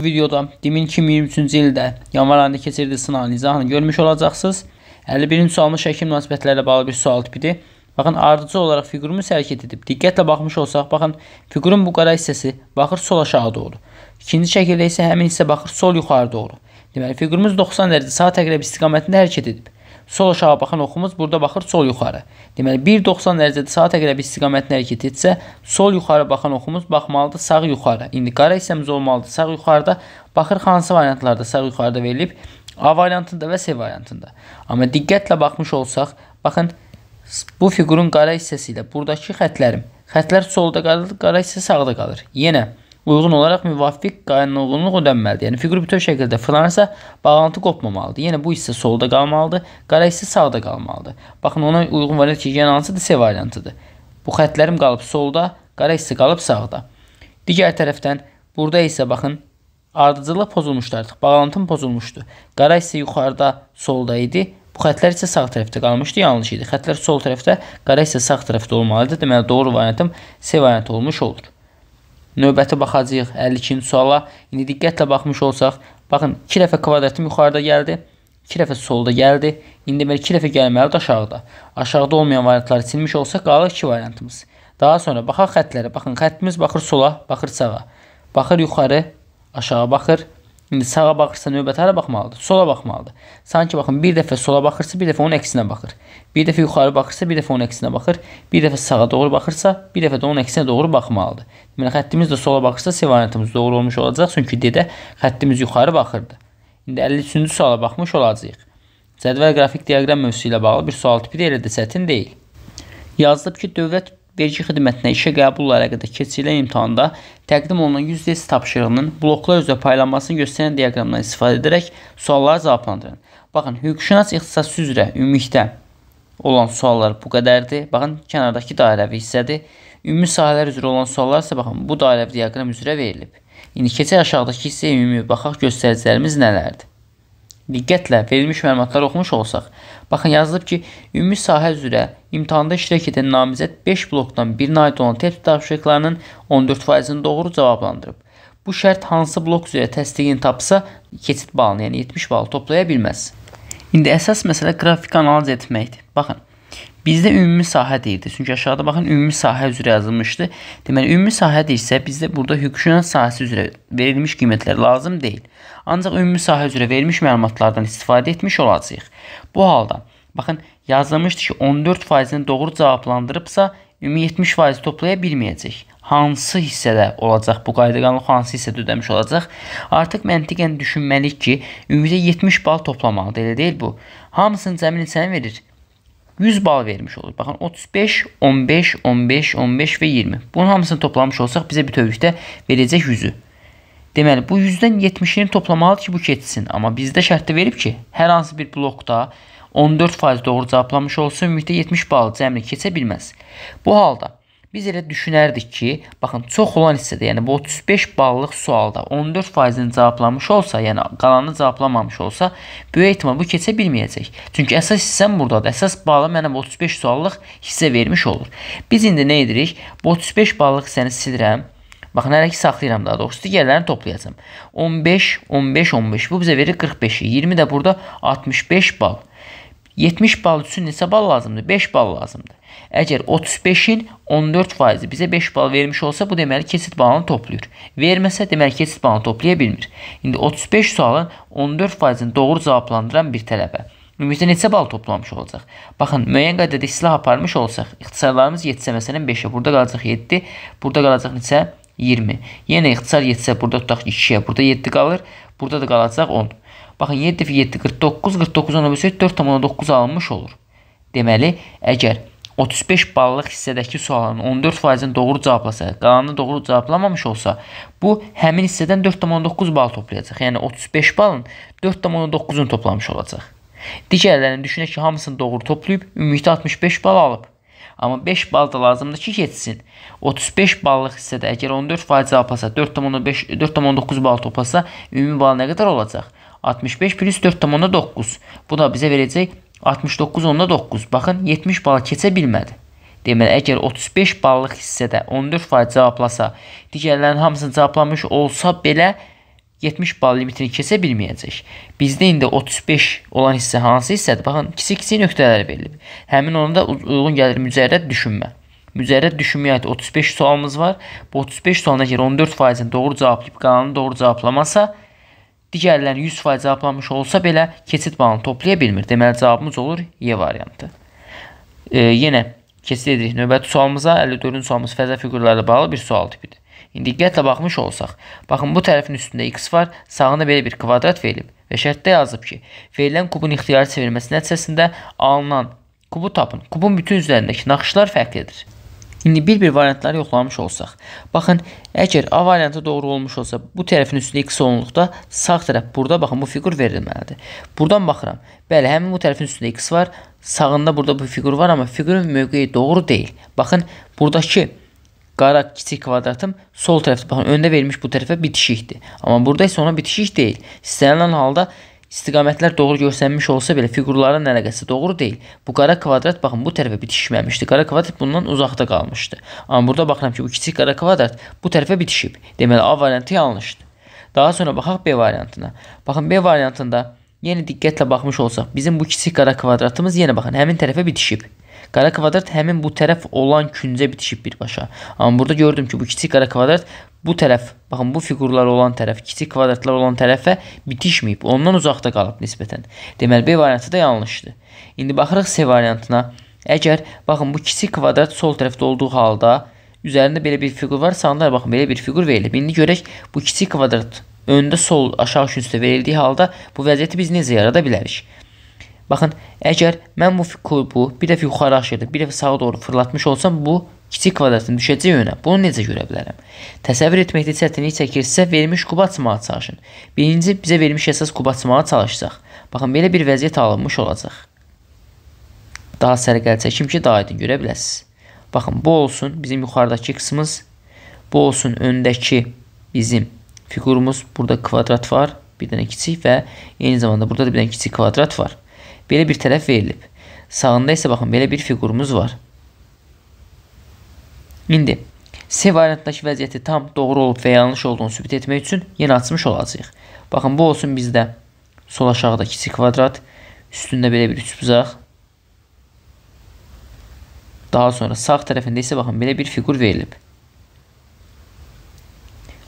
Bu videoda DİM-in 2023-cü ildə yanvar ayında keçirdiyi sınavın izahını görmüş olacaqsınız. 51-ci sualımız şəkil münasibətləri ilə bağlı bir sual tipidir. Baxın, ardıcı olaraq figurumuz hərəkət edib. Diqqətlə baxmış olsaq, baxın, figurun bu qara hissəsi baxır sol aşağı doğru. İkinci şəkildə isə həmin hissə baxır sol yuxarı doğru. Deməli, figurumuz 90 dərəcə sağ təqrib istiqamətində hərəkət edib. Sol aşağı baxan oxumuz burada baxır sol yuxarı. Deməli 1.90 dərəcədə saat əqrəbi istiqamətinə hərəkət etsə, sol yuxarı baxan oxumuz baxmalıdır sağ yuxarı. İndi qara hissəmiz olmalıdır sağ yuxarıda. Baxır hansı variantlarda sağ yuxarıda verilib? A variantında və C variantında. Amma diqqətlə baxmış olsaq, baxın bu fiqurun qara hissəsi ilə burdakı xətlərim. Xətlər solda qalır, qara hissə sağda qalır. Yenə uyğun olaraq müvafiq qaynaqlılıq ödənməlidir. Yəni fiqur bütöv şəkildə fırlanırsa, bağlantı qopmamalıdır. Yəni bu hissə solda qalmalıdır, qara hissə sağda qalmalıdır. Baxın ona uyğun variant ki, yəni hansıdır? C variantıdır. Bu xətlərim qalıb solda, qara hissə qalıb sağda. Digər tərəfdən burada isə baxın ardıcıllıq pozulmuşdu artıq. Bağlantım pozulmuşdu. Qara hissə yuxarıda, solda idi. Bu xətlər isə sağ tərəfdə qalmışdı, yanlış idi. Xətlər sol tərəfdə, qara isə sağ tərəfdə olmalı idi. Deməli doğru variantım C variantı olmuş olur növbəti baxacağıq 52-ci suala. İndi diqqətlə baxmış olsaq, baxın 2 dəfə kvadratım yuxarıda gəldi. 2 dəfə solda gəldi. İndi deməli 2 dəfə gəlməlidir aşağıda. Aşağıda olmayan variantları silmiş olsaq qalır 2 variantımız. Daha sonra baxaq xətlərə. Baxın, xəttimiz baxır sola, baxır sağa. Baxır yuxarı, aşağı baxır. İndi sağa baxırsa növbəti hara baxmalıdır? Sola baxmalıdır. Sanki baxın, bir dəfə sola baxırsa, bir dəfə onun əksinə baxır. Bir dəfə yuxarı baxırsa, bir dəfə onun əksinə baxır. Bir dəfə sağa doğru baxırsa, bir dəfə də onun əksinə doğru baxmalıdır. Deməli, xəttimiz də sola baxırsa, C variantımız doğru olmuş olacaq, çünki D-də xəttimiz yuxarı baxırdı. İndi 53-cü suala baxmış olacağıq. Cədvəl qrafik diaqram mövzusu ilə bağlı bir sual tipi də elə də çətin deyil. Yazılıb ki, dövlət vergi xidmətinə işə qəbulla əlaqədar keçirilən imtahanda təqdim olunan 100 test tapşırığının bloklar üzrə paylanmasını göstərən diaqramdan istifadə edərək sualları cavablandırın. Baxın, hüquqşünas ixtisası üzrə ümumilikdə olan suallar bu qədərdir. Baxın, kənardakı dairəvi hissədir. Ümumi sahələr üzrə olan suallar isə baxın, bu dairəvi diaqram üzrə verilib. İndi keçək aşağıdakı hissəyə ümumi baxaq göstəricilərimiz nələrdir. Diqqətlə verilmiş məlumatları oxumuş olsaq, Baxın yazılıb ki, ümumi sahə üzrə imtahanda iştirak edən namizəd 5 blokdan birinə aid olan test tapşırıqlarının 14%-ni doğru cavablandırıb. Bu şərt hansı blok üzrə təsdiqini tapsa, keçid balını, yəni 70 bal toplaya bilməz. İndi əsas məsələ qrafik analiz etməkdir. Baxın, Bizdə ümumi sahə deyirdi. Çünki aşağıda baxın ümumi sahə üzrə yazılmışdı. Deməli ümumi sahə deyirsə bizdə burada hüquqşünas sahəsi üzrə verilmiş qiymətlər lazım deyil. Ancaq ümumi sahə üzrə verilmiş məlumatlardan istifadə etmiş olacağıq. Bu halda baxın yazılmışdı ki 14%-ni doğru cavablandırıbsa ümumi 70% toplaya bilməyəcək. Hansı hissədə olacaq bu qayda-qanun hansı hissədə ödəmiş olacaq? Artıq məntiqən düşünməliyik ki, ümumilikdə 70 bal toplamalıdır, elə deyil bu. Hamısının cəmi neçəni verir? 100 bal vermiş olur. Baxın 35, 15, 15, 15 və 20. Bunun hamısını toplamış olsaq bizə bütövlükdə verəcək 100-ü. Deməli bu 100-dən 70-ini toplamalı ki, bu keçsin. Amma bizdə şərtdə verib ki, hər hansı bir blokda 14% doğru cavaplamış olsa ümumilikdə 70 bal cəmli keçə bilməz. Bu halda biz elə düşünərdik ki, baxın, çox olan hissədə, yəni bu 35 ballıq sualda 14%-ni cavablamış olsa, yəni qalanını cavablamamış olsa, böyük ehtimal bu keçə bilməyəcək. Çünki əsas hissəm burdadır. Əsas balı mənə 35 suallıq hissə vermiş olur. Biz indi nə edirik? Bu 35 ballıq hissəni silirəm. Baxın, hələ ki saxlayıram daha doğrusu. Digərlərini toplayacam. 15, 15, 15. Bu bizə verir 45-i. 20 də burada 65 bal. 70 bal üçün neçə bal lazımdır? 5 bal lazımdır. Əgər 35-in 14%-i bizə 5 bal vermiş olsa, bu deməli keçid balını toplayır. Verməsə, deməli keçid balını toplaya bilmir. İndi 35 sualın 14%-ini doğru cavablandıran bir tələbə. Ümumiyyətlə neçə bal toplamış olacaq? Baxın, müəyyən qaydada islah aparmış olsaq, ixtisarlarımız yetsə məsələn 5-ə, burada qalacaq 7, burada qalacaq neçə? 20. Yenə yəni ixtisar yetsə burada tutaq 2-yə, burada 7 qalır, burada da qalacaq 10. Baxın 7 dəfə 7 49, 49-dan bölsək 4,9 alınmış olur. Deməli, əgər 35 ballıq hissədəki sualın 14%-ni doğru cavablasa, qalanını doğru cavablamamış olsa, bu həmin hissədən 4,9 bal toplayacaq. Yəni 35 balın 4,9-unu toplamış olacaq. Digərlərini düşünək ki, hamısını doğru toplayıb ümumilikdə 65 bal alıb. Amma 5 bal da lazımdır ki, keçsin. 35 ballıq hissədə əgər 14% cavablasa, 4,9 bal toplasa, ümumi bal nə qədər olacaq? 65 plus 4,9. Bu da bizə verəcək 69,9. Baxın, 70 bala keçə bilmədi. Deməli, əgər 35 ballıq hissədə 14% cavablasa, digərlərin hamısını cavablamış olsa belə 70 bal limitini keçə bilməyəcək. Bizdə indi 35 olan hissə hansı hissədir? Baxın, kiçik-kiçik nöqtələr verilib. Həmin ona da uyğun gəlir mücərrəd düşünmə. Mücərrəd düşünməyə aid 35 sualımız var. Bu 35 sualına görə 14%-ni doğru cavablayıb, qalanını doğru cavablamasa, digərləri 100% cavablamış olsa belə keçid balını toplaya bilmir. Deməli cavabımız olur E variantı. E, yenə keçid edirik növbəti sualımıza. 54-cü sualımız fəzə fiqurlarla bağlı bir sual tipidir. İndi diqqətlə baxmış olsaq, baxın bu tərəfin üstündə x var, sağında belə bir kvadrat verilib və şərtdə yazıb ki, verilən kubun ixtiyari çevirməsi nəticəsində alınan kubu tapın. Kubun bütün üzərindəki naxışlar fərqlidir. İndi bir-bir variantları yoxlamış olsaq. Baxın, əgər A variantı doğru olmuş olsa, bu tərəfin üstü x olunduqda sağ tərəf burada baxın bu fiqur verilməlidir. Burdan baxıram. Bəli, həmin bu tərəfin üstündə x var. Sağında burada bu fiqur var, amma fiqurun mövqeyi doğru deyil. Baxın, burdakı qara kiçik kvadratım sol tərəfdə baxın öndə verilmiş bu tərəfə bitişikdir. Amma burada isə ona bitişik deyil. İstənilən halda istiqamətlər doğru göstərilmiş olsa belə fiqurların əlaqəsi doğru deyil. Bu qara kvadrat baxın bu tərəfə bitişməmişdi. Qara kvadrat bundan uzaqda qalmışdı. Amma burada baxıram ki, bu kiçik qara kvadrat bu tərəfə bitişib. Deməli A variantı yanlışdır. Daha sonra baxaq B variantına. Baxın B variantında yenə diqqətlə baxmış olsaq, bizim bu kiçik qara kvadratımız yenə baxın həmin tərəfə bitişib. Qara kvadrat həmin bu tərəf olan küncə bitişib birbaşa. Amma burada gördüm ki, bu kiçik qara kvadrat bu tərəf, baxın bu fiqurlar olan tərəf, kiçik kvadratlar olan tərəfə bitişməyib, ondan uzaqda qalıb nisbətən. Deməli B variantı da yanlışdır. İndi baxırıq C variantına. Əgər baxın bu kiçik kvadrat sol tərəfdə olduğu halda üzərində belə bir fiqur var, sağında baxın belə bir fiqur verilib. İndi görək bu kiçik kvadrat öndə sol aşağı küncdə verildiyi halda bu vəziyyəti biz necə yarada bilərik? Baxın, əgər mən bu kubu bir dəfə yuxarı aşırdım, bir dəfə sağa doğru fırlatmış olsam, bu Kiçik kvadratın düşəcəyi yönə bunu necə görə bilərəm? Təsəvvür etməkdə çətinlik çəkirsə, verilmiş kubu açmağa çalışın. Birinci bizə verilmiş əsas kubu açmağa çalışsaq, baxın belə bir vəziyyət alınmış olacaq. Daha sərqəli çəkim ki, daha aydın görə biləsiniz. Baxın, bu olsun bizim yuxarıdakı qısmımız, bu olsun öndəki bizim fiqurumuz, burada kvadrat var, bir dənə kiçik və eyni zamanda burada da bir dənə kiçik kvadrat var. Belə bir tərəf verilib. Sağında isə baxın, belə bir fiqurumuz var. İndi C variantdakı vəziyyəti tam doğru olub və yanlış olduğunu sübut etmək üçün yenə açmış olacağıq. Baxın, bu olsun bizdə sol aşağıda kiçik kvadrat, üstündə belə bir üçbucaq. Daha sonra sağ tərəfində isə baxın, belə bir fiqur verilib.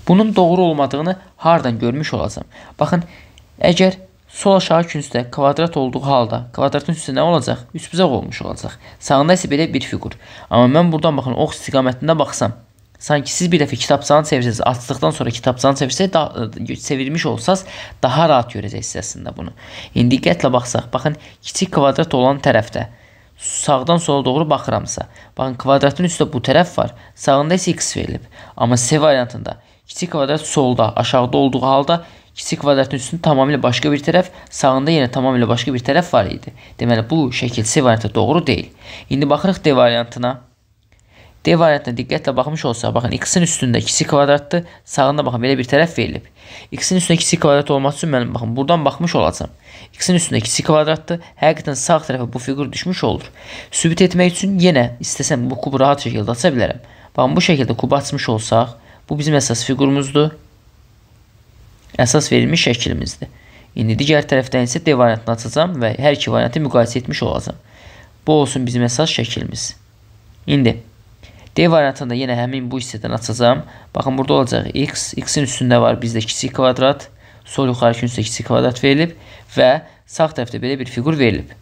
Bunun doğru olmadığını hardan görmüş olacam? Baxın, əgər Sol aşağı küncdə kvadrat olduğu halda kvadratın üstü nə olacaq? Üçbucaq olmuş olacaq. Sağında isə belə bir fiqur. Amma mən buradan baxın ox istiqamətində baxsam, sanki siz bir dəfə kitabçanı çevirsəz, açdıqdan sonra kitabçanı çevirsəz, e, çevirmiş olsaz, daha rahat görəcəksiniz əslində bunu. İndi diqqətlə baxsaq, baxın kiçik kvadrat olan tərəfdə sağdan sola doğru baxıramsa, baxın kvadratın üstdə bu tərəf var, sağında isə x verilib. Amma C variantında kiçik kvadrat solda, aşağıda olduğu halda İkisi kvadratın üstünde tamamıyla başka bir tərəf, sağında yine tamamıyla başka bir tərəf var idi. Deməli, bu şəkil C variantı doğru değil. İndi baxırıq D variantına. D variantına diqqətlə baxmış olsa, baxın, x-in üstündə kvadratdır, sağında baxın, belə bir tərəf verilib. X-in üstündə kvadrat olması üçün mənim, baxın, buradan bakmış olacam. X-in üstündə 2 kvadratdır, həqiqətən sağ tərəfə bu fiqur düşmüş olur. Sübit etmək üçün yenə istesem bu kubu rahat şəkildə aça bilərəm. Baxın, bu şekilde kubu açmış olsaq, bu bizim esas fiqurumuzdur. əsas verilmiş şəklimizdir. İndi digər tərəfdən isə D variantını açacam və hər iki variantı müqayisə etmiş olacam. Bu olsun bizim əsas şəklimiz. İndi D variantını da yenə həmin bu hissədən açacam. Baxın, burada olacaq x, x-in üstündə var bizdə 2 kvadrat, sol yuxarı künsə 2 kvadrat verilib və sağ tərəfdə belə bir fiqur verilib.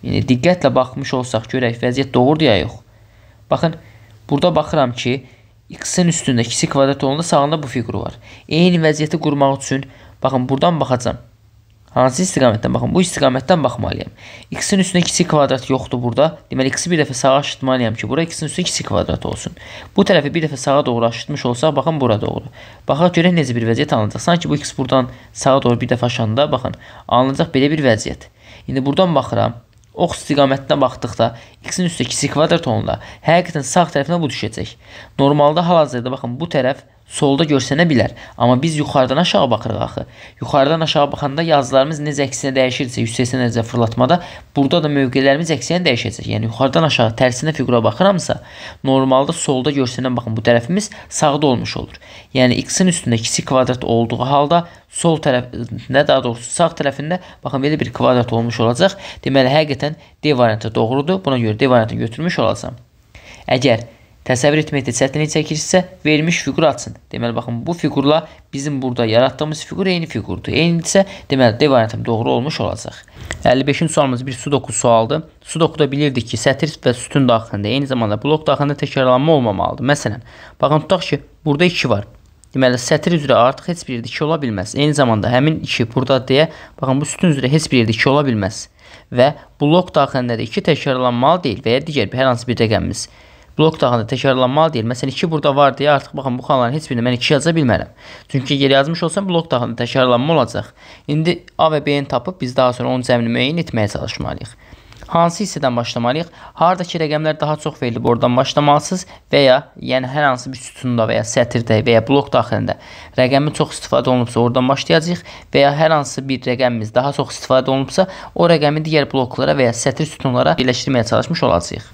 Yəni, diqqətlə baxmış olsaq görək vəziyyət doğrudur ya yox. Baxın, burada baxıram ki, X-in üstündə 2 kvadrat olanda sağında bu fiqur var. Eyni vəziyyəti qurmaq üçün, baxın, buradan baxacam. Hansı istiqamətdən baxın? Bu istiqamətdən baxmalıyam. X-in üstündə 2 kvadrat yoxdur burada. Deməli, X-i bir dəfə sağa aşıtmalıyam ki, bura X-in üstündə 2 kvadrat olsun. Bu tərəfi bir dəfə sağa doğru aşıtmış olsaq, baxın, bura doğru. Baxaq görək necə bir vəziyyət alınacaq. Sanki bu X buradan sağa doğru bir dəfə aşanda, baxın, alınacaq belə bir vəziyyət. İndi buradan baxıram. Ox istiqamətinə baxdıqda x-in üstə 2 kvadrat olanda həqiqətən sağ tərəfinə bu düşəcək. Normalda hal-hazırda baxın bu tərəf solda görsənə bilər. Amma biz yuxarıdan aşağı baxırıq axı. Yuxarıdan aşağı baxanda yazılarımız necə əksinə dəyişirsə, 180 dərəcə fırlatmada, burada da mövqelərimiz əksinə dəyişəcək. Yəni yuxarıdan aşağı tərsinə fiqura baxıramsa, normalda solda görsənən baxın bu tərəfimiz sağda olmuş olur. Yəni x-in üstündə kiçik kvadrat olduğu halda sol tərəfində, daha doğrusu sağ tərəfində baxın belə bir kvadrat olmuş olacaq. Deməli həqiqətən D variantı doğrudur. Buna görə D variantını götürmüş olacam. Əgər təsəvvür etməkdə çətinlik çəkirsə, vermiş fiqur açsın. Deməli, baxın, bu fiqurla bizim burada yaratdığımız fiqur eyni fiqurdur. Eynidirsə, deməli, D variantım doğru olmuş olacaq. 55-ci sualımız bir sudoku sualdır. Sudokuda bilirdik ki, sətir və sütun daxilində, eyni zamanda blok daxilində təkrarlanma olmamalıdır. Məsələn, baxın, tutaq ki, burada 2 var. Deməli, sətir üzrə artıq heç bir yerdə 2 ola bilməz. Eyni zamanda həmin 2 burada deyə, baxın, bu sütun üzrə heç bir yerdə 2 ola bilməz. Və blok daxilində də 2 təkrarlanmalı deyil və ya digər bir hər hansı bir rəqəmimiz blok dağında təkrarlanmalı deyil. Məsələn 2 burada var deyə artıq baxın bu xanların heç birini mən 2 yaza bilmərəm. Çünki geri yazmış olsam blok dağında təkrarlanma olacaq. İndi A və B-ni tapıb biz daha sonra onun cəmini müəyyən etməyə çalışmalıyıq. Hansı hissədən başlamalıyıq? Hardakı rəqəmlər daha çox verilib oradan başlamalısınız və ya yəni hər hansı bir sütunda və ya sətirdə və ya blok daxilində rəqəmin çox istifadə olunubsa oradan başlayacağıq və ya hər hansı bir rəqəmimiz daha çox istifadə olunubsa o rəqəmi digər bloklara və ya sətir sütunlara birləşdirməyə çalışmış olacağıq.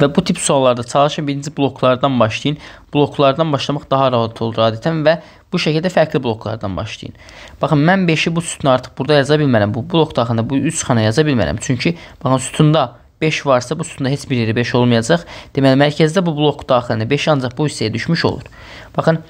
Və bu tip suallarda çalışın birinci bloklardan başlayın. Bloklardan başlamaq daha rahat olur adətən və bu şəkildə fərqli bloklardan başlayın. Baxın, mən 5-i bu sütunu artıq burada yaza bilmərəm. Bu blok daxilində bu 3 xana yaza bilmərəm. Çünki baxın, sütunda 5 varsa bu sütunda heç bir yeri 5 olmayacaq. Deməli, mərkəzdə bu blok daxilində 5 ancaq bu hissəyə düşmüş olur. Baxın,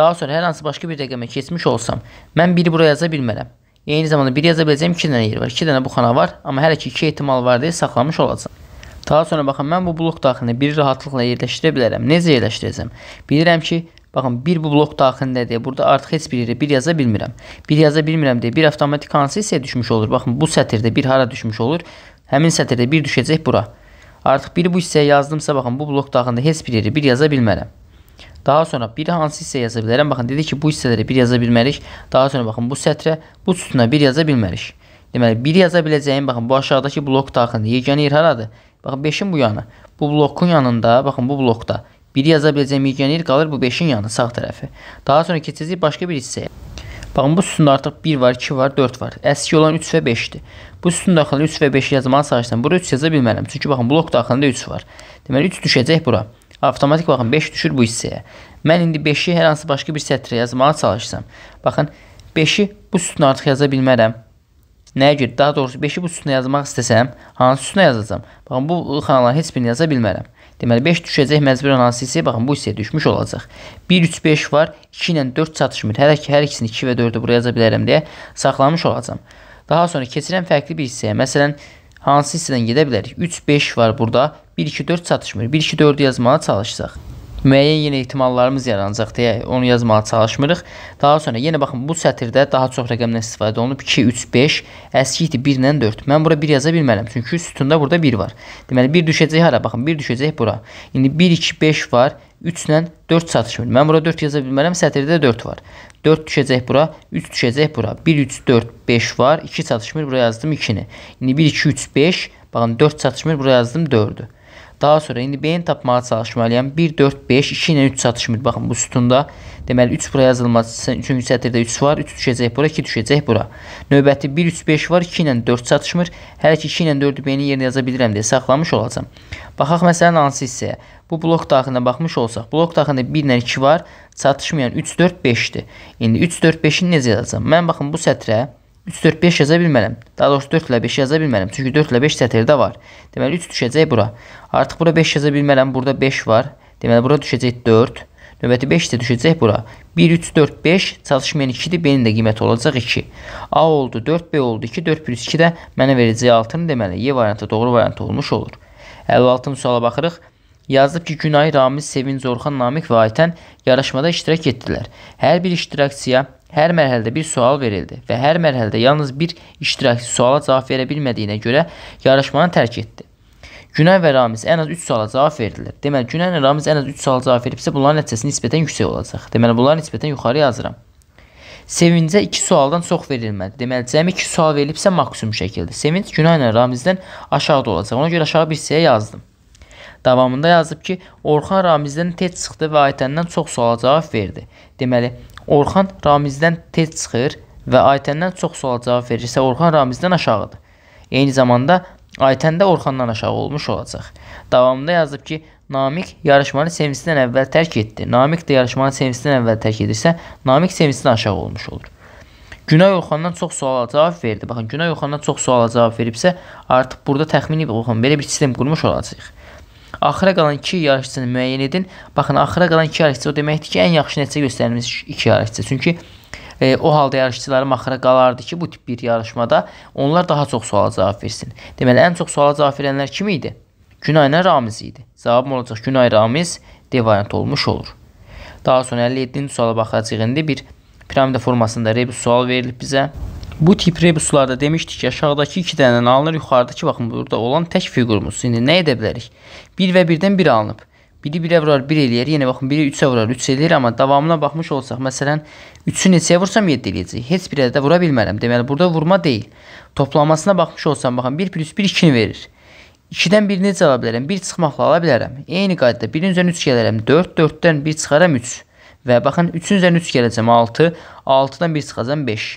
daha sonra hər hansı başqa bir rəqəmə keçmiş olsam, mən 1-i bura yaza bilmərəm. Yəni, eyni zamanda 1 yaza biləcəyim 2 dənə yer var. 2 dənə bu xana var, amma hələ ki 2 ehtimal var deyə saxlamış olacaq. Daha sonra baxın, mən bu blok daxilində bir rahatlıqla yerləşdirə bilərəm. Necə yerləşdirəcəm? Bilirəm ki, baxın, bir bu blok daxilindədir. Burada artıq heç bir yerə bir yaza bilmirəm. Bir yaza bilmirəm deyə bir avtomatik hansı hissəyə düşmüş olur? Baxın, bu sətirdə bir hara düşmüş olur? Həmin sətirdə bir düşəcək bura. Artıq biri bu hissəyə yazdımsa, baxın, bu blok daxilində heç bir yerə bir yaza bilmərəm. Daha sonra biri hansı hissəyə yaza bilərəm? Baxın, dedi ki, bu hissələrə bir yaza bilmərik. Daha sonra baxın, bu sətrə, bu sütuna bir yaza bilmərik. Deməli, bir yaza biləcəyim, baxın, bu aşağıdakı blok daxilində yeganə yer haradır? Baxın 5-in bu yanı. Bu blokun yanında, baxın bu blokda 1-i yaza biləcəyim legioner qalır bu 5-in yanı sağ tərəfi. Daha sonra keçəcəyik başqa bir hissəyə. Baxın bu sütunda artıq 1 var, 2 var, 4 var. Əski olan 3 və 5-dir. Bu sütun daxilində 3 və 5 yazmağa çalışsam bura 3 yaza bilmərəm. Çünki baxın blok daxilində 3 var. Deməli 3 düşəcək bura. Avtomatik baxın 5 düşür bu hissəyə. Mən indi 5-i hər hansı başqa bir sətrə yazmağa çalışsam. Baxın 5-i bu sütunu artıq yaza bilmərəm. Nəyə görə? Daha doğrusu 5-i bu sütuna yazmaq istəsəm, hansı sütuna yazacağam? Baxın, bu xanaların heç birini yaza bilmərəm. Deməli 5 düşəcək məcbur hansısa, baxın bu hissəyə düşmüş olacaq. 1 3 5 var. 2 ilə 4 çatışmır. Hər iki hər ikisini 2 və 4-ü buraya yaza bilərəm deyə saxlamış olacağam. Daha sonra keçirəm fərqli bir hissəyə. Məsələn, hansı hissədən gedə bilərik? 3 5 var burada. 1 2 4 çatışmır. 1 2 4-ü yazmağa çalışsaq müəyyən yenə ehtimallarımız yaranacaq deyə onu yazmağa çalışmırıq. Daha sonra yenə baxın bu sətirdə daha çox rəqəmdən istifadə olunub 2, 3, 5, əskikdir 1 ilə 4. Mən bura 1 yaza bilmərəm çünki sütunda burada 1 var. Deməli 1 düşəcək hara? Baxın 1 düşəcək bura. İndi 1, 2, 5 var. 3 ilə 4 çatışmır. Mən bura 4 yaza bilmərəm, sətirdə 4 var. 4 düşəcək bura, 3 düşəcək bura. 1, 3, 4, 5 var. 2 çatışmır, bura yazdım 2-ni. İndi 1, 2, 3, 5. Baxın 4 çatışmır, bura yazdım 4-ü. Daha sonra indi B-ni tapmağa çalışmalıyam. 1, 4, 5, 2 ilə 3 çatışmır. Baxın bu sütunda. Deməli 3 bura yazılmaz. Çünki sətirdə 3 var. 3 düşəcək bura, 2 düşəcək bura. Növbəti 1, 3, 5 var. 2 ilə 4 çatışmır. Hələ ki 2 ilə 4-ü B-nin yerinə yaza bilirəm deyə saxlamış olacam. Baxaq məsələn hansı hissəyə. Bu blok daxilinə baxmış olsaq, blok daxilində 1 ilə 2 var. Çatışmayan 3, 4, 5-dir. İndi 3, 4, 5-i necə yazacağam? Mən baxın bu sətrə 3, 4, 5 yaza bilmərəm. Daha doğrusu 4 ilə 5 yaza bilmərəm. Çünki 4 ilə 5 sətirdə var. Deməli 3 düşəcək bura. Artıq bura 5 yaza bilmərəm. Burada 5 var. Deməli bura düşəcək 4. Növbəti 5 də düşəcək bura. 1, 3, 4, 5 çalışmayan 2-dir. B-nin də qiyməti olacaq 2. A oldu 4, B oldu 2. 4 plus 2 də mənə verəcək 6-nı deməli. Y variantı doğru variant olmuş olur. 56-cı suala baxırıq. Yazılıb ki, Günay, Ramiz, Sevinc, Orxan, Namik və Aytən yarışmada iştirak etdilər. Hər bir iştirakçıya Hər mərhələdə bir sual verildi və hər mərhələdə yalnız bir iştirakçı suala cavab verə bilmədiyinə görə yarışmanı tərk etdi. Günay və Ramiz ən az 3 suala cavab verdilər. Deməli, Günay və Ramiz ən az 3 suala cavab veribsə, bunların nəticəsi nisbətən yüksək olacaq. Deməli, bunları nisbətən yuxarı yazıram. Sevincə 2 sualdan çox verilmədi. Deməli, cəmi 2 sual verilibsə, maksimum şəkildə. Sevinc Günay ilə Ramizdən aşağıda olacaq. Ona görə aşağı bir hissəyə yazdım. Davamında yazıb ki, Orxan Ramizdən tez çıxdı və Aytəndən çox suala cavab verdi. Deməli, Orxan Ramizdən tez çıxır və Aytəndən çox sual cavab verirsə, Orxan Ramizdən aşağıdır. Eyni zamanda Aytən də Orxandan aşağı olmuş olacaq. Davamında yazıb ki, Namik yarışmanı sevincdən əvvəl tərk etdi. Namik də yarışmanı sevincdən əvvəl tərk edirsə, Namik sevincdən aşağı olmuş olur. Günay Orxandan çox suala cavab verdi. Baxın, Günay Orxandan çox suala cavab veribsə, artıq burada təxmini baxın, belə bir sistem qurmuş olacağıq. Axıra qalan 2 yarışçını müəyyən edin. Baxın, axıra qalan 2 yarışçı o deməkdir ki, ən yaxşı nəticə göstərmiş 2 yarışçı. Çünki e, o halda yarışçılarım axıra qalardı ki, bu tip bir yarışmada onlar daha çox suala cavab versin. Deməli, ən çox suala cavab verənlər kim idi? Günay nə Ramiz idi? Cavabım olacaq Günay Ramiz D variantı olmuş olur. Daha sonra 57-ci suala baxacağıq indi bir piramida formasında rebus sual verilib bizə. Bu tip rebuslarda demişdik ki, aşağıdakı 2 dənə alınır, yuxarıdakı baxın burada olan tək fiqurumuz. İndi nə edə bilərik? 1 və 1-dən 1 alınıb. Biri 1-ə vurar, 1 eləyər. Yenə baxın, biri 3-ə vurar, 3 eləyər, amma davamına baxmış olsaq, məsələn, 3-ü neçəyə vursam 7 eləyəcək. Heç birə də vura bilmərəm. Deməli, burada vurma deyil. Toplamasına baxmış olsam, baxın, 1 plus 1 2-ni verir. 2-dən 1 necə ala bilərəm? 1 çıxmaqla ala bilərəm. Eyni qaydada 1-in üzərinə 3 gələrəm. 4, 4-dən 1 çıxaram 3. Və baxın, 3-ün üzərinə 3 gələcəm 6, 6-dan 1 çıxacam 5.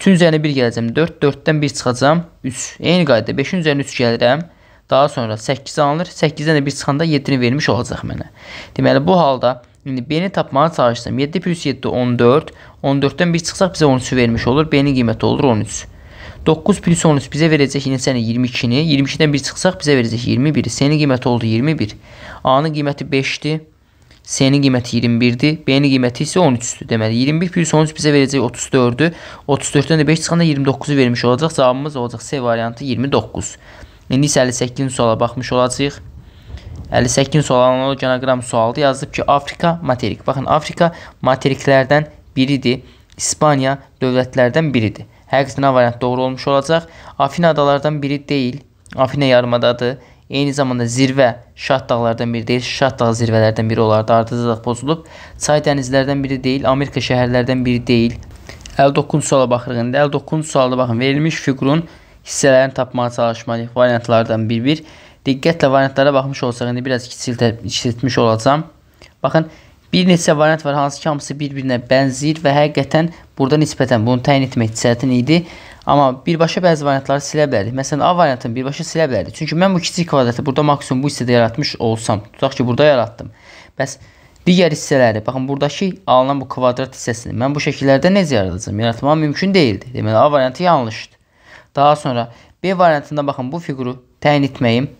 3-ün üzərinə 1 gələcəm. 4, 4-dən 1 çıxacam. 3. Eyni qaydada 5-in üzərinə 3 gəlirəm. Daha sonra 8 alınır. 8-dən də 1 çıxanda 7-ni vermiş olacaq mənə. Deməli, bu halda İndi B-ni tapmağa çalışsam 7 plus 7 14. 14-dən 1 çıxsaq bizə 13 vermiş olur. B-nin qiyməti olur 13. 9 plus 13 bizə verəcək yenə səni 22-ni. 22-dən 1 çıxsaq bizə verəcək 21-i. C-nin qiyməti oldu 21. A-nın qiyməti 5-dir. C-nin qiyməti 21-dir. B-nin qiyməti isə 13-dür. Deməli 21 plus 13 bizə verəcək 34-dü. 34-dən də 5 çıxanda 29-u vermiş olacaq. Cavabımız olacaq C variantı 29. İndi isə 58-ci suala baxmış olacağıq. 58-ci sual analoji anagram sualdı. Yazılıb ki, Afrika materik. Baxın, Afrika materiklərdən biridir. İspaniya dövlətlərdən biridir. Həqiqətən A variantı doğru olmuş olacaq. Afina adalardan biri deyil. Afina yarımadadır. Eyni zamanda zirvə Şat dağlardan biri deyil, Şat dağı zirvələrdən biri olardı. Ardıcılıq pozulub. Çay dənizlərdən biri deyil, Amerika şəhərlərdən biri deyil. 59 suala baxırıq. İndi 59 sualda baxın. Verilmiş fiqurun hissələrini tapmağa çalışmalıyıq. Variantlardan bir-bir. Diqqətlə variantlara baxmış olsaq, indi biraz kiçiltmiş olacam. Baxın, bir neçə variant var, hansı ki, hamısı bir-birinə bənzir və həqiqətən burada nisbətən bunu təyin etmək cəhətin idi. Amma birbaşa bəzi variantları silə bilərik. Məsələn, A variantını birbaşa silə bilərik. Çünki mən bu kiçik kvadratı burada maksimum bu hissədə yaratmış olsam, tutaq ki, burada yaratdım. Bəs digər hissələri, baxın, buradakı alınan bu kvadrat hissəsini mən bu şəkillərdə necə yaradacağam? Yaratmaq mümkün deyildi. Deməli, A variantı yanlışdır. Daha sonra B variantında baxın, bu fiquru təyin etməyim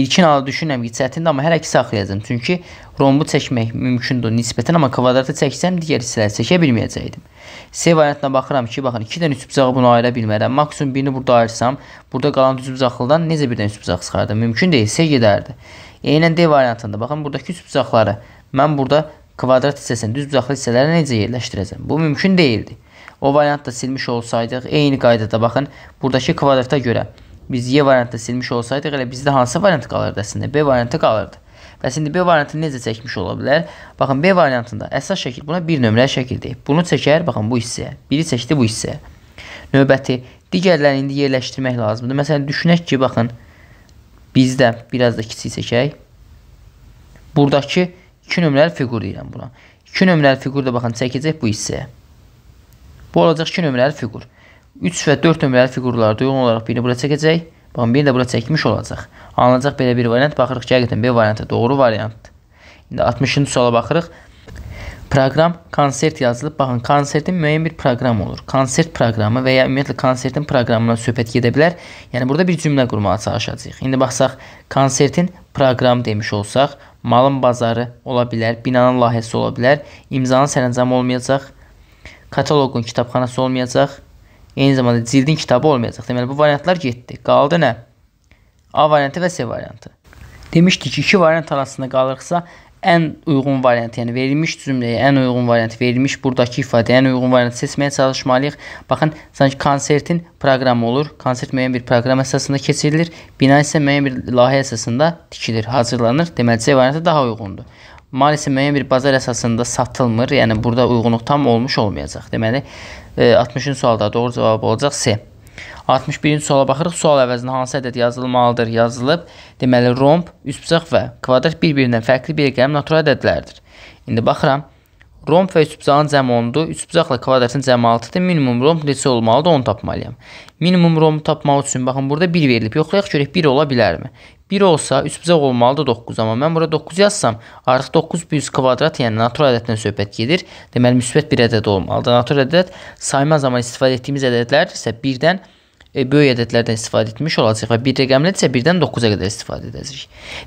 İlkin halda düşünürəm ki, çətindir, amma hər ikisi saxlayacağam. Çünki rombu çəkmək mümkündür nisbətən, amma kvadratı çəksəm digər hissələri çəkə bilməyəcəkdim. C variantına baxıram ki, baxın, 2 dənə üst bucağı buna ayıra bilmərəm. Maksimum birini burada ayırsam, burada qalan düz bucaqlıdan necə bir dənə üst bucaq çıxardım? Mümkün deyil, C gedərdi. Eynən D variantında baxın, buradakı üst bucaqları mən burada kvadrat hissəsini, düz bucaqlı hissələrə necə yerləşdirəcəm? Bu mümkün deyildi. O variantda silmiş olsaydıq, eyni qaydada baxın, buradakı kvadrata görə biz Y variantda silmiş olsaydıq, elə bizdə hansı variant qalırdı əslində? B variantı qalırdı. Bəs indi B variantını necə çəkmiş ola bilər? Baxın, B variantında əsas şəkil buna bir nömrəli şəkildir. Bunu çəkər, baxın, bu hissəyə. Biri çəkdi bu hissəyə. Növbəti digərlərini indi yerləşdirmək lazımdır. Məsələn, düşünək ki, baxın, bizdə biraz da kiçik çəkək. Buradakı 2 nömrəli fiqur deyirəm buna. 2 nömrəli fiqur da baxın, çəkəcək bu hissəyə. Bu olacaq 2 nömrəli fiqur. 3 və 4 nömrəli fiqurlarda uyğun olaraq birini bura çəkəcək. Baxın, birini də bura çəkmiş olacaq. Alınacaq belə bir variant. Baxırıq ki, həqiqətən B variantı doğru variantdır. İndi 60-cı suala baxırıq. Proqram konsert yazılıb. Baxın, konsertin müəyyən bir proqram olur. Konsert proqramı və ya ümumiyyətlə konsertin proqramına söhbət gedə bilər. Yəni burada bir cümlə qurmağa çalışacağıq. İndi baxsaq, konsertin proqram demiş olsaq, malın bazarı ola bilər, binanın layihəsi ola bilər, imzanın sərəncamı olmayacaq, kataloqun kitabxanası olmayacaq, eyni zamanda cildin kitabı olmayacaq. Deməli bu variantlar getdi. Qaldı nə? A variantı və C variantı. Demişdik ki, iki variant arasında qalırsa, ən uyğun variantı, yəni verilmiş cümləyə ən uyğun variant, verilmiş buradakı ifadəyə ən uyğun variantı seçməyə çalışmalıyıq. Baxın, sanki konsertin proqramı olur. Konsert müəyyən bir proqram əsasında keçirilir. Bina isə müəyyən bir layihə əsasında tikilir, hazırlanır. Deməli, C variantı daha uyğundur. Mal isə müəyyən bir bazar əsasında satılmır. Yəni burada uyğunluq tam olmuş olmayacaq. Deməli, 60-cı e, sualda doğru cavab olacaq C. 61-ci suala baxırıq. Sual əvəzinə hansı ədəd yazılmalıdır? Yazılıb. Deməli, romb, üstbüsaq və kvadrat bir-birindən fərqli bir rəqəm natural ədədlərdir. İndi baxıram. Romb və üçbucağın cəmi 10-dur. Üçbucaqla kvadratın cəmi 6-dır. Minimum romb neçə olmalıdır? Onu tapmalıyam. Minimum rombu tapmaq üçün baxın burada 1 verilib. Yoxlayaq görək 1 ola bilərmi? 1 olsa üçbucaq olmalıdır 9, amma mən bura 9 yazsam, artıq 9 100 kvadrat, yəni natural ədəddən söhbət gedir. Deməli müsbət bir ədəd olmalıdır. Natural ədəd sayma zaman istifadə etdiyimiz ədədlərdirsə 1-dən 1 e, böyük ədədlərdən istifadə etmiş olacaq və bir rəqəmli isə 1-dən 9-a qədər istifadə edəcək.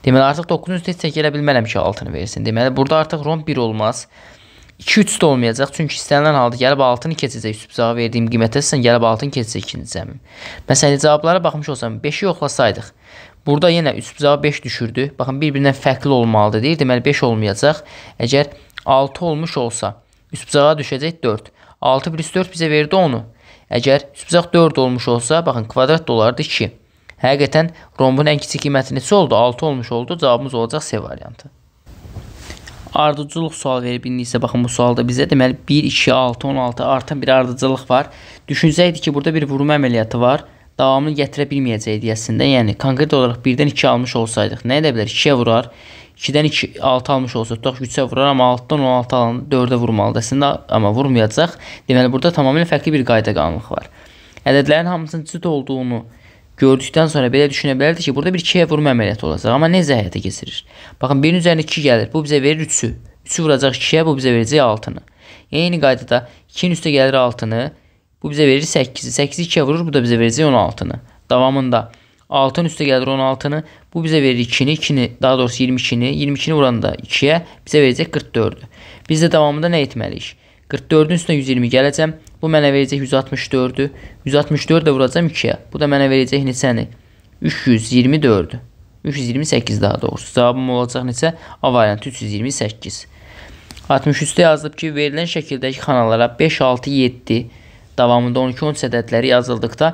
Deməli, artıq 9-un üstə heç gələ bilmərəm ki, altını versin. Deməli, burada artıq rom 1 olmaz. 2-3 də olmayacaq, çünki istənilən halda gəlib altını keçəcək üst bucağa verdiyim qiymətə sən gəlib altını keçəcək ikinci cəmim. Məsələn, cavablara baxmış olsam, 5-i yoxlasaydıq, burada yenə üst bucağa 5 düşürdü. Baxın, bir-birindən fərqli olmalıdır deyir. Deməli, 5 olmayacaq. Əgər 6 olmuş olsa, üst bucağa düşəcək 4. 6 plus 4 bizə verdi 10-u. Əgər üstbüzaq 4 olmuş olsa, baxın, kvadrat da olardı 2. Həqiqətən, rombun ən kiçik qiyməti neçə oldu? 6 olmuş oldu. Cavabımız olacaq C variantı. Ardıcılıq sual verib indiysə, baxın, bu sualda bizə deməli 1, 2, 6, 16 artan bir ardıcılıq var. Düşünsəkdi ki, burada bir vurma əməliyyatı var. Davamını gətirə bilməyəcəkdi əslində. Yəni, konkret olaraq 1-dən 2 almış olsaydıq, nə edə bilər? 2-yə vurar. 2 2-dən 2 6 almış olsa, tutaq ki, 3-ə vurar, amma 6-dan 16 alanı 4-ə vurmalıdır. Əslində amma vurmayacaq. Deməli burada tamamilə fərqli bir qayda qanunluq var. Ədədlərin hamısının cüt olduğunu gördükdən sonra belə düşünə bilərdi ki, burada bir 2-yə vurma əməliyyatı olacaq, amma necə həyata keçirir? Baxın, 1-in üzərinə 2 gəlir. Bu bizə verir 3-ü. 3-ü vuracaq 2-yə, bu bizə verəcək 6-nı. Eyni qaydada 2-nin üstə gəlir 6-nı. Bu bizə verir 8-i. 8-i 2-yə vurur, bu da bizə verəcək 16-nı. Davamında 2 6-nın üstə gəlir 16-nı. Bu bizə verir 2-ni, 2-ni, daha doğrusu 22-ni. 22-ni vuranda 2-yə bizə verəcək 44-ü. Biz də davamında nə etməliyik? 44-ün üstünə 120 gələcəm. Bu mənə verəcək 164-ü. 164 də vuracam 2-yə. Bu da mənə verəcək neçəni? 324-ü. 328 daha doğrusu. Cavabım olacaq neçə? A variantı 328. 63-də yazılıb ki, verilən şəkildəki xanalara 5, 6, 7 davamında 12, 13 ədədləri yazıldıqda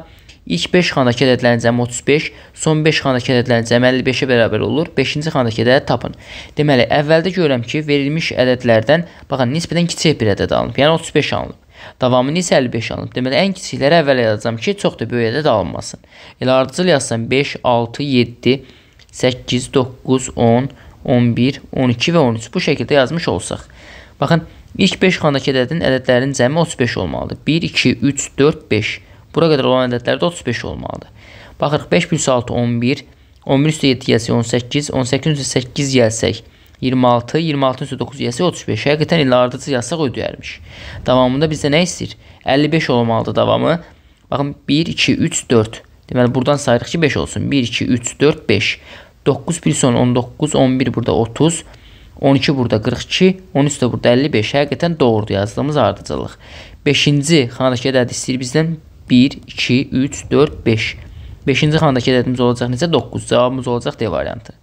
İlk 5 xanadakı ədədlərin cəmi 35, son 5 xanadakı ədədlərin cəmi 55-ə bərabər olur. 5-ci xanadakı ədədi tapın. Deməli, əvvəldə görürəm ki, verilmiş ədədlərdən, baxın, nisbətən kiçik bir ədəd alınıb, yəni 35 alınıb. Davamını isə 55 alınıb. Deməli, ən kiçikləri əvvəl yazacam ki, çox da böyük ədəd alınmasın. Elə ardıcıl yazsam 5, 6, 7, 8, 9, 10, 11, 12 və 13 bu şəkildə yazmış olsaq. Baxın, ilk 5 xanadakı ədədin ədədlərinin cəmi 35 olmalıdır. 1, 2, 3, 4, 5. Bura qədər olan ədədlər də 35 olmalıdır. Baxırıq 5 plus 6 11, 11 üstə 7 gəlsək 18, 18 üstə 8 gəlsək 26, 26 üstə 9 gəlsək 35. Həqiqətən ilə ardıcı yazsaq ödəyərmiş. Davamında bizdə nə istəyir? 55 olmalıdır davamı. Baxın 1, 2, 3, 4. Deməli buradan sayırıq ki 5 olsun. 1, 2, 3, 4, 5. 9 plus 10, 19, 11 burada 30. 12 burada 42, 13 də burada 55. Həqiqətən doğrudur yazdığımız ardıcılıq. 5-ci xanadakı ədədi istəyir bizdən 1, 2, 3, 4, 5. 5-ci xanadakı ədədimiz olacaq necə? 9. Cavabımız olacaq D variantı.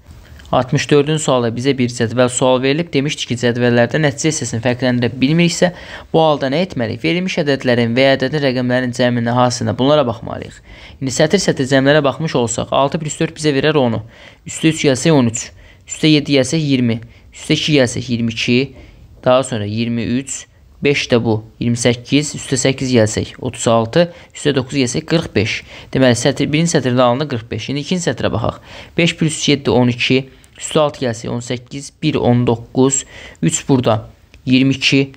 64-cü sualda bizə bir cədvəl sual verilib. Demişdik ki, cədvəllərdə nəticə hissəsini fərqləndirə bilmiriksə, bu halda nə etməliyik? Verilmiş ədədlərin və ya ədədin rəqəmlərin cəminə hasilində bunlara baxmalıyıq. İndi sətir-sətir cəmlərə baxmış olsaq, 6 plus 4 bizə verər 10-u. Üstə 3 gəlsək 13, üstə 7 gəlsək 20, üstə 2 gəlsək 22, daha sonra 23, 23. 5 də bu 28, üstə 8 gəlsək 36, üstə 9 gəlsək 45. Deməli sətr birinci sətirdə alındı 45. İndi ikinci sətrə baxaq. 5 plus 7 12, üstə 6 gəlsək 18, 1 19, 3 burada 22,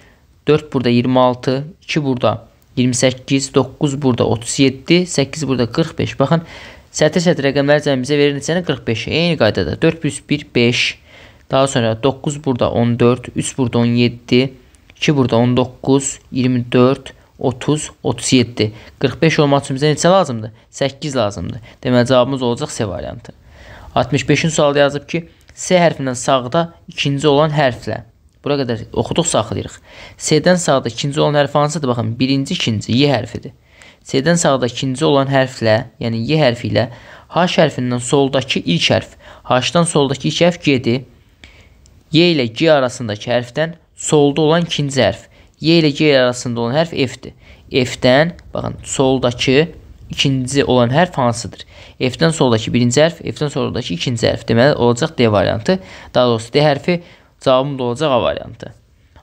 4 burada 26, 2 burada 28, 9 burada 37, 8 burada 45. Baxın, sətr-sətr rəqəmləri cəmimizə verir neçəni? 45. Eyni qaydada 4 plus 1 5. Daha sonra 9 burada 14, 3 burada 17, 2 burada 19, 24, 30, 37. 45 olmaq üçün bizə neçə lazımdır? 8 lazımdır. Deməli cavabımız olacaq C variantı. 65-ci sualda yazıb ki, S hərfindən sağda ikinci olan hərflə. Bura qədər oxuduq saxlayırıq. S-dən sağda ikinci olan hərf hansıdır? Baxın, birinci, ikinci, Y hərfidir. S-dən sağda ikinci olan hərflə, yəni Y hərfi ilə H hərfindən soldakı ilk hərf, H-dan soldakı ilk hərf G-dir. Y ilə G arasındakı hərfdən solda olan ikinci hərf. Y ilə G arasında olan hərf F-dir. F-dən, baxın, soldakı ikinci olan hərf hansıdır? F-dən soldakı birinci hərf, F-dən soldakı ikinci hərf. Deməli, olacaq D variantı. Daha doğrusu D hərfi cavabım da olacaq A variantı.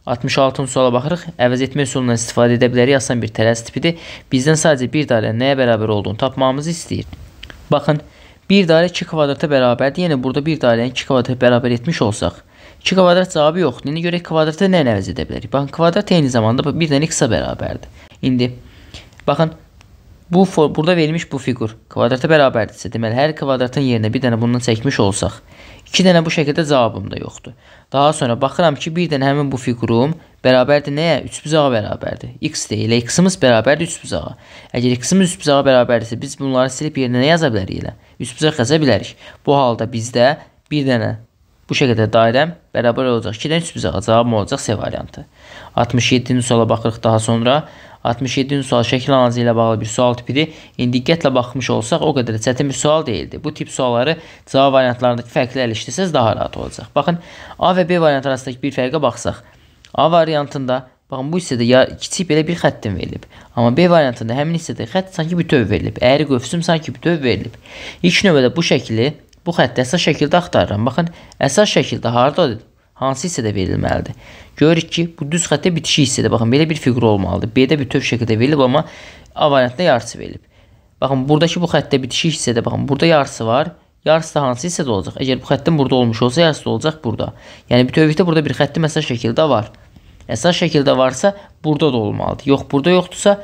66-cı suala baxırıq. Əvəz etmə üsulundan istifadə edə bilərik. Asan bir tərəz tipidir. Bizdən sadəcə bir dairə nəyə bərabər olduğunu tapmamızı istəyir. Baxın, bir dairə 2 kvadrata bərabərdir. Yəni, burada bir dairəni 2 kvadrata bərabər etmiş olsaq, 2 kvadrat cavabı yoxdur. İndi görək kvadratı nə əvəz edə bilərik? Baxın, kvadrat eyni zamanda bir dənə x-a bərabərdir. İndi baxın, bu burada verilmiş bu fiqur kvadrata bərabərdirsə, deməli hər kvadratın yerinə bir dənə bundan çəkmiş olsaq, 2 dənə bu şəkildə cavabım da yoxdur. Daha sonra baxıram ki, bir dənə həmin bu fiqurum bərabərdir nəyə? 3 bucağa bərabərdir. X deyil, x-imiz bərabərdir 3 bucağa. Əgər x-imiz 3 bucağa bərabərdirsə, biz bunları silib yerinə nə yaza bilərik elə? 3 bucaq yaza bilərik. Bu halda bizdə bir dənə Bu şəkildə dairəm bərabər olacaq 2-dən 3 bizə cavabım olacaq C variantı. 67-ci suala baxırıq daha sonra. 67-ci sual şəkil analizi ilə bağlı bir sual tipidir. İndi diqqətlə baxmış olsaq o qədər çətin bir sual deyildi. Bu tip sualları cavab variantlarındakı fərqli əlişdirsəz daha rahat olacaq. Baxın, A və B variantı arasındakı bir fərqə baxsaq. A variantında Baxın, bu hissədə ya, kiçik belə bir xəttin verilib. Amma B variantında həmin hissədə xətt sanki bütöv verilib. Əyri qövsüm sanki bütöv verilib. İlk növbədə bu şəkli Bu xətti əsas şəkildə axtarıram. Baxın, əsas şəkildə hardadır? Hansı hissədə verilməlidir? Görürük ki, bu düz xəttə bitişik hissədə. Baxın, belə bir fiqur olmalıdır. B-də bütöv şəkildə verilib, amma A variantında yarısı verilib. Baxın, buradakı bu xəttə bitişik hissədə, baxın, burada yarısı var. Yarısı da hansı hissədə olacaq? Əgər bu xəttin burada olmuş olsa, yarısı da olacaq burada. Yəni, bütövlükdə burada bir xətti məsəl şəkildə var. Əsas şəkildə varsa, burada da olmalıdır. Yox, burada yoxdursa,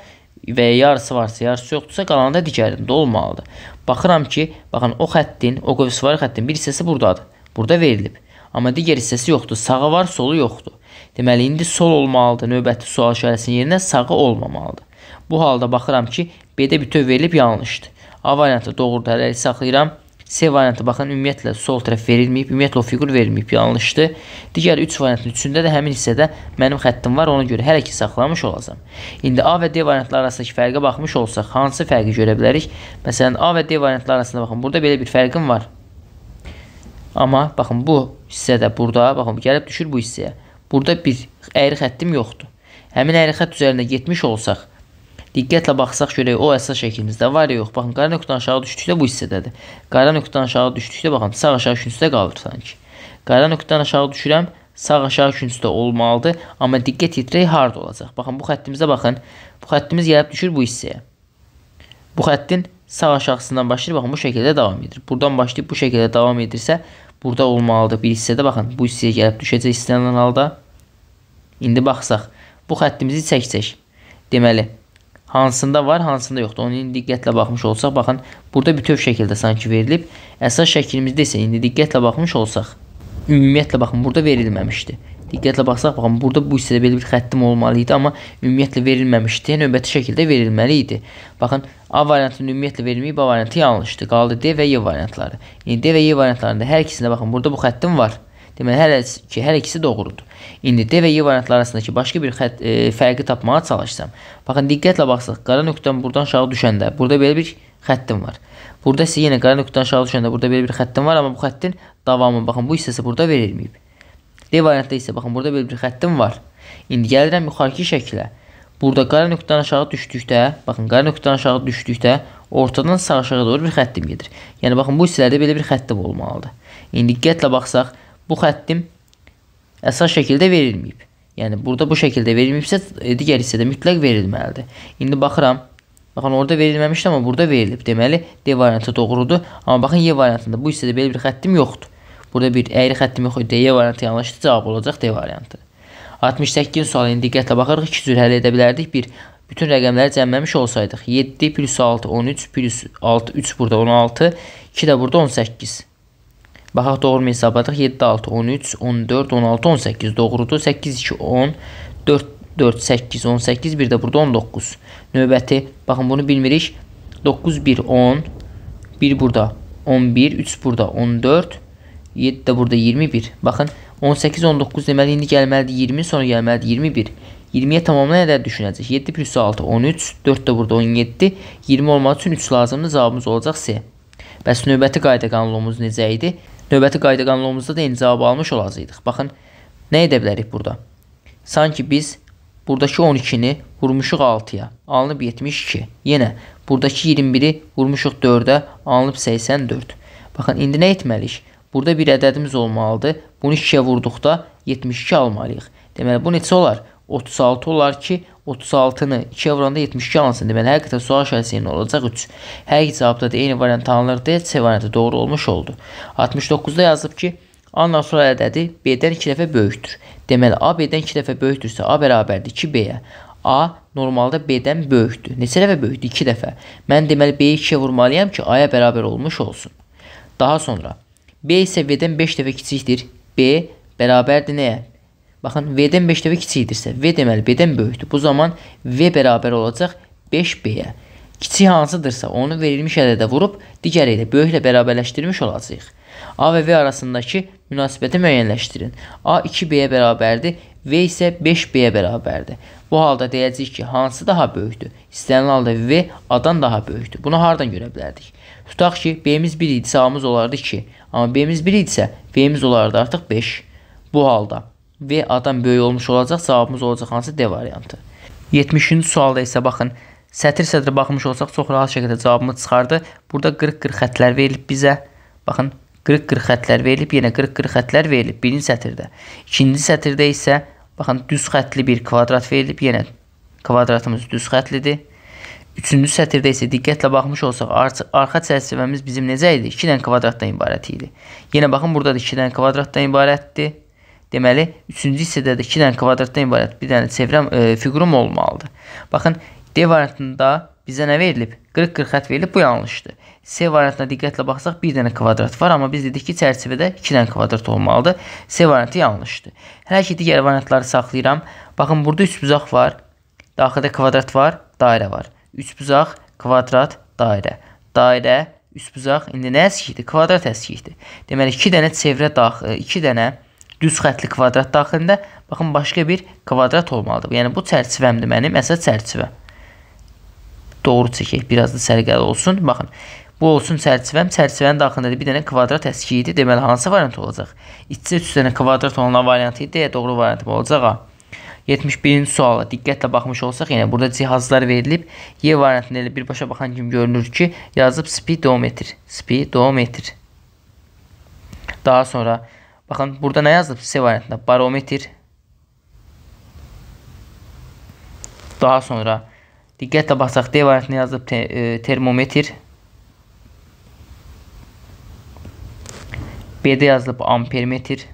və yarısı varsa, yarısı yoxdursa, qalanı da digərində olmalıdır. Baxıram ki, baxın o xəttin, o qovsvarı xəttin bir hissəsi burdadır. Burada verilib. Amma digər hissəsi yoxdur. Sağı var, solu yoxdur. Deməli, indi sol olmalıdır. Növbəti sual işarəsinin yerinə sağı olmamalıdır. Bu halda baxıram ki, B-də bütöv verilib yanlışdır. A variantı doğru dərələri saxlayıram. C variantı baxın ümumiyyətlə sol tərəf verilməyib, ümumiyyətlə o fiqur verilməyib, yanlışdır. Digər 3 variantın üçündə də həmin hissədə mənim xəttim var, ona görə hələ ki saxlamış olacam. İndi A və D variantları arasındakı fərqə baxmış olsaq, hansı fərqi görə bilərik? Məsələn, A və D variantları arasında baxın, burada belə bir fərqim var. Amma baxın bu hissədə burada, baxın gəlib düşür bu hissəyə. Burada bir əyri xəttim yoxdur. Həmin əyri xətt üzərində getmiş olsaq, Diqqətlə baxsaq görək o əsas şəklimizdə var ya yox. Baxın, qara nöqtə aşağı düşdükdə bu hissədədir. Qara nöqtə aşağı düşdükdə baxın, sağ aşağı küncdə qalır sanki. Qara nöqtədən aşağı düşürəm, sağ aşağı küncdə olmalıdır, amma diqqət yetirək harda olacaq. Baxın, bu xəttimizə baxın. Bu xəttimiz gəlib düşür bu hissəyə. Bu xəttin sağ aşağısından başlayır, baxın, bu şəkildə davam edir. Buradan başlayıb bu şəkildə davam edirsə, burada olmalıdır bir hissədə, baxın, bu hissəyə gəlib düşəcək istənilən halda. İndi baxsaq, bu xəttimizi çəksək, deməli, hansında var, hansında yoxdur. Onu indi diqqətlə baxmış olsaq, baxın, burada bütöv şəkildə sanki verilib. Əsas şəklimizdə isə indi diqqətlə baxmış olsaq, ümumiyyətlə baxın, burada verilməmişdi. Diqqətlə baxsaq, baxın, burada bu hissədə belə bir xəttim olmalı idi, amma ümumiyyətlə verilməmişdi, yəni növbəti şəkildə verilməli idi. Baxın, A variantının ümumiyyətlə verilməyib, A variantı yanlışdı. Qaldı D və Y variantları. Yəni D və Y variantlarında hər ikisində baxın, burada bu xəttim var. Deməli hər ki, hər ikisi doğrudur. İndi D və Y variantları arasındakı başqa bir xətt e, fərqi tapmağa çalışsam. Baxın diqqətlə baxsaq, qara nöqtədən burdan aşağı düşəndə burada belə bir xəttim var. Burada isə yenə qara nöqtədən aşağı düşəndə burada belə bir xəttim var, amma bu xəttin davamı baxın bu hissəsi burada verilməyib. D variantda isə baxın burada belə bir xəttim var. İndi gəlirəm yuxarıki şəkilə. Burada qara nöqtədən aşağı düşdükdə, baxın qara nöqtədən aşağı düşdükdə ortadan sağ aşağı doğru bir xəttim gedir. Yəni baxın bu hissələrdə belə bir xəttim olmalıdır. İndi diqqətlə baxsaq, bu xəttim əsas şəkildə verilməyib. Yəni burada bu şəkildə verilməyibsə, e, digər hissədə mütləq verilməlidir. İndi baxıram. Baxın, orada verilməmişdi, amma burada verilib. Deməli, D variantı doğrudur. Amma baxın, Y variantında bu hissədə belə bir xəttim yoxdur. Burada bir əyri xəttim yox idi. Y variantı yanlışdır. Cavab olacaq D variantı. 68-ci suala indi diqqətlə baxırıq. 2 cür həll edə bilərdik. 1. Bütün rəqəmləri cəmləmiş olsaydıq. 7 plus 6, 13 plus 6, 3 burada 16, 2 də burada 18. Baxaq doğru hesabladıq. 7 6 13 14 16 18 doğrudur. 8 2 10 4 4 8 18 bir də burada 19. Növbəti baxın bunu bilmirik. 9 1 10 1 burada 11 3 burada 14 7 də burada 21. Baxın 18 19 deməli indi gəlməlidir 20 sonra gəlməlidir 21. 20-yə tamamlayan ədəd düşünəcək. 7 plus 6 13, 4 də burada 17, 20 olmaq üçün 3 lazımdır. Cavabımız olacaq C. Bəs növbəti qayda qanunluğumuz necə idi? Növbəti qayda qanunumuzda da eyni cavabı almış olacağıq. Baxın, nə edə bilərik burada? Sanki biz buradakı 12-ni vurmuşuq 6-ya, alınıb 72. Yenə buradakı 21-i vurmuşuq 4-ə, alınıb 84. Baxın, indi nə etməliyik? Burada bir ədədimiz olmalıdır. Bunu 2-yə vurduqda 72 almalıyıq. Deməli, bu neçə olar? 36 olar ki, 36-nı 2-yə vuranda 72 alınsın. Deməli, həqiqətən sual şərtinin olacaq 3. Hər iki cavabda da eyni variant alınır deyə C variantı doğru olmuş oldu. 69-da yazıb ki, Ondan sonra ədədi B-dən 2 dəfə böyükdür. Deməli, A B-dən 2 dəfə böyükdürsə, A bərabərdir 2B-yə. A normalda B-dən böyükdür. Neçə dəfə böyükdür? 2 dəfə. Mən deməli B-yi 2-yə vurmalıyam ki, A-ya bərabər olmuş olsun. Daha sonra B isə V-dən 5 dəfə kiçikdir. B bərabərdir nəyə? Baxın, V-dən 5 dəfə kiçikdirsə, V deməli B-dən böyükdür. Bu zaman V bərabər olacaq 5B-yə. Kiçik hansıdırsa, onu verilmiş ədədə vurub digəri ilə böyüklə bərabərləşdirmiş olacağıq. A və V arasındakı münasibəti müəyyənləşdirin. A 2B-yə bərabərdir, V isə 5B-yə bərabərdir. Bu halda deyəcəyik ki, hansı daha böyükdür? İstənilən halda V A-dan daha böyükdür. Bunu hardan görə bilərdik? Tutaq ki, B-miz 1 idisə A-mız olardı 2, amma B-miz 1 idisə V-miz olardı artıq 5. Bu halda V A-dan böyük olmuş olacaq. Cavabımız olacaq hansı D variantı. 70-ci sualda isə baxın, sətir sətrə baxmış olsaq çox rahat şəkildə cavabımız çıxardı. Burada 40-40 xətlər verilib bizə. Baxın, 40-40 xətlər verilib, yenə 40-40 xətlər verilib birinci sətirdə. İkinci sətirdə isə baxın, düz xətli bir kvadrat verilib, yenə kvadratımız düz xətlidir. Üçüncü sətirdə isə diqqətlə baxmış olsaq, ar arxa çərçivəmiz bizim necə idi? 2 dənə kvadratdan ibarət idi. Yenə baxın, burada da 2 dənə kvadratdan ibarətdir. Deməli, üçüncü hissədə də 2 dənə kvadratdan ibarət bir dənə çevrəm e, fiqurum olmalıdır. Baxın, D variantında bizə nə verilib? 40-40 xətt verilib, bu yanlışdır. C variantına diqqətlə baxsaq, bir dənə kvadrat var, amma biz dedik ki, çərçivədə 2 dənə kvadrat olmalıdır. C variantı yanlışdır. Hələ ki, digər variantları saxlayıram. Baxın, burada 3 bucaq var, daxildə kvadrat var, dairə var. 3 bucaq, kvadrat, dairə. Dairə, 3 bucaq, indi nə əskikdir? Kvadrat əskikdir. Deməli, 2 dənə çevrə daxil, e, 2 dənə kvadrat düz xətli kvadrat daxilində baxın başqa bir kvadrat olmalıdır. Yəni bu çərçivəmdir mənim əsas çərçivə. Doğru çəkək, biraz da səliqəli olsun. Baxın, bu olsun çərçivəm. Çərçivənin daxilində bir dənə kvadrat əskiyi idi. Deməli hansı variant olacaq? İçə 3 dənə kvadrat olan variant idi. Doğru variant olacaq ha. 71-ci suala diqqətlə baxmış olsaq, yəni burada cihazlar verilib. Y variantında elə birbaşa baxan kimi görünür ki, yazıb spidometr, spidometr. Daha sonra Bakın burada ne yazdı? C variantında barometr. Daha sonra diqqətlə baxsaq D variantında yazılıb te e, termometr. B-də yazılıb ampermetr.